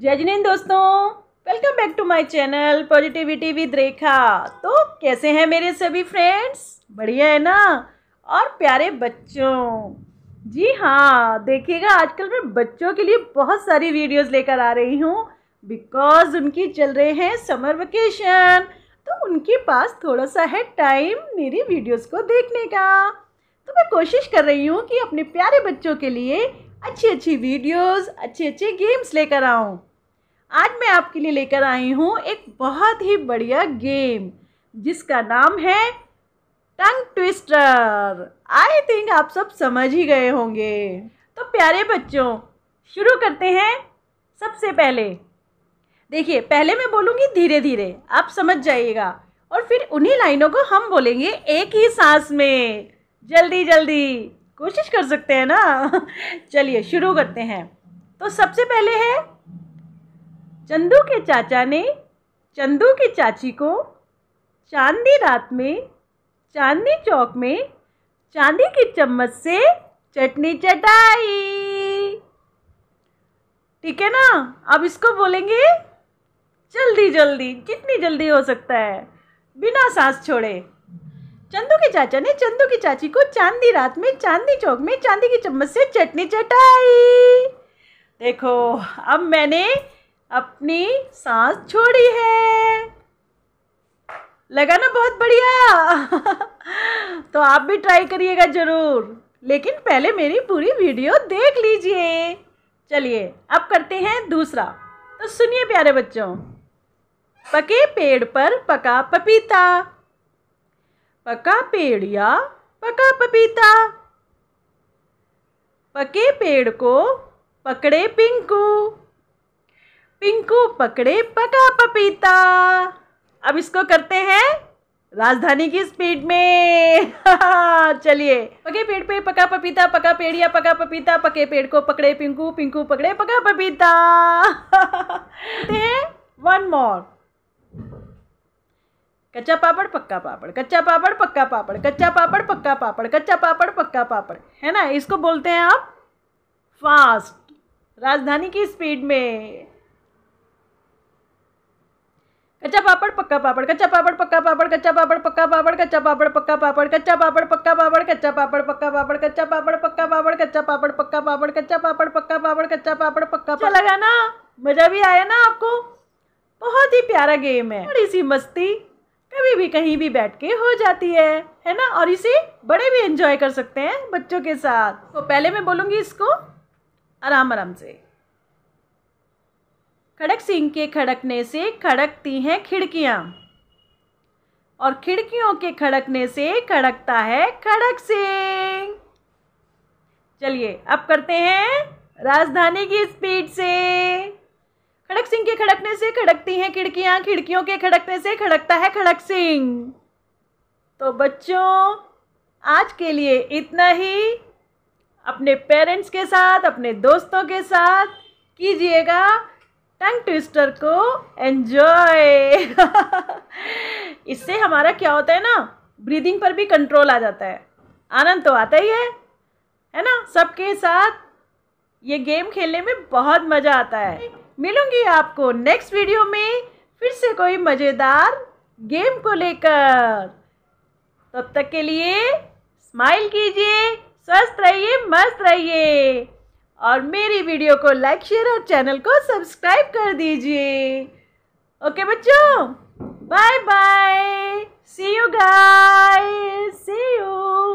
जय जिनेन दोस्तों welcome back to my channel positivity with Rekha तो कैसे हैं मेरे सभी फ्रेंड्स बढ़िया है ना और प्यारे बच्चों जी हाँ देखिएगा आजकल मैं बच्चों के लिए बहुत सारी वीडियोस लेकर आ रही हूँ बिकॉज उनकी चल रहे हैं समर वेकेशन तो उनके पास थोड़ा सा है टाइम मेरी वीडियोस को देखने का तो मैं कोशिश कर रही हूँ कि अपने प्यारे बच्चों के लिए अच्छी अच्छी वीडियोस अच्छे अच्छे गेम्स लेकर आऊँ आज मैं आपके लिए लेकर आई हूँ एक बहुत ही बढ़िया गेम जिसका नाम है टंग ट्विस्टर आई थिंक आप सब समझ ही गए होंगे तो प्यारे बच्चों शुरू करते हैं सबसे पहले देखिए पहले मैं बोलूँगी धीरे धीरे आप समझ जाइएगा और फिर उन्हीं लाइनों को हम बोलेंगे एक ही सांस में जल्दी जल्दी कोशिश कर सकते हैं ना चलिए शुरू करते हैं तो सबसे पहले है चंदू के चाचा ने चंदू की चाची को चांदी रात में चांदी चौक में चांदी की चम्मच से चटनी चटाई ठीक है ना अब इसको बोलेंगे जल्दी जल्दी जितनी जल्दी हो सकता है बिना सांस छोड़े चंदू के चाचा ने चंदू की चाची को चांदी रात में चांदी चौक में चांदी की चम्मच से चटनी चटाई देखो अब मैंने अपनी सांस छोड़ी है लगा ना बहुत बढ़िया तो आप भी ट्राई करिएगा ज़रूर लेकिन पहले मेरी पूरी वीडियो देख लीजिए चलिए अब करते हैं दूसरा तो सुनिए प्यारे बच्चों पके पेड़ पर पका पपीता पका पेड़ या पका पपीता पके पेड़ को पकड़े पिंकू पिंकू पकड़े पका पपीता अब इसको करते हैं राजधानी की स्पीड में चलिए पके पेड़ पे पका पपीता पका पेड़ या पका पपीता पके पेड़ को पकड़े पिंकू पिंकू पकड़े पका पपीता वन मोर कच्चा पापड़ पक्का पापड़ कच्चा पापड़ पक्का पापड़ कच्चा पापड़ पक्का पापड़ कच्चा पापड़ पक्का पापड़ है ना इसको बोलते हैं आप फास्ट राजधानी की स्पीड में कच्चा पापड़ पक्का पापड़ कच्चा पापड़ पक्का पापड़ कच्चा पापड़ पक्का पापड़ कच्चा पापड़ पक्का पापड़ कच्चा पापड़ पक्का पापड़ कच्चा पापड़ पक्का पापड़ कच्चा पापड़ पक्का पापड़ कच्चा पापड़ पक्का पापड़ कच्चा पापड़ पक्का पापड़ कच्चा पापड़ पक्का पापड़ लगा ना मज़ा भी आया ना आपको बहुत ही प्यारा गेम है और इसी मस्ती कभी भी कहीं भी बैठ के हो जाती है है ना और इसे बड़े भी एंजॉय कर सकते हैं बच्चों के साथ तो पहले मैं बोलूंगी इसको आराम आराम से खड़क सिंह के खड़कने से खड़कती हैं खिड़कियाँ और खिड़कियों के खड़कने से खड़कता है खड़क सिंह चलिए अब करते हैं राजधानी की स्पीड से खड़क सिंह के खड़कने से खड़कती हैं खिड़कियां खिड़कियों के खड़कने से खड़कता है खड़क सिंह तो बच्चों आज के लिए इतना ही अपने पेरेंट्स के साथ अपने दोस्तों के साथ कीजिएगा टंग ट्विस्टर को एंजॉय इससे हमारा क्या होता है ना ब्रीदिंग पर भी कंट्रोल आ जाता है आनंद तो आता ही है है ना सबके साथ ये गेम खेलने में बहुत मज़ा आता है मिलूंगी आपको नेक्स्ट वीडियो में फिर से कोई मज़ेदार गेम को लेकर तब तक के लिए स्माइल कीजिए स्वस्थ रहिए मस्त रहिए और मेरी वीडियो को लाइक शेयर और चैनल को सब्सक्राइब कर दीजिए ओके बच्चों bye bye see you guys see you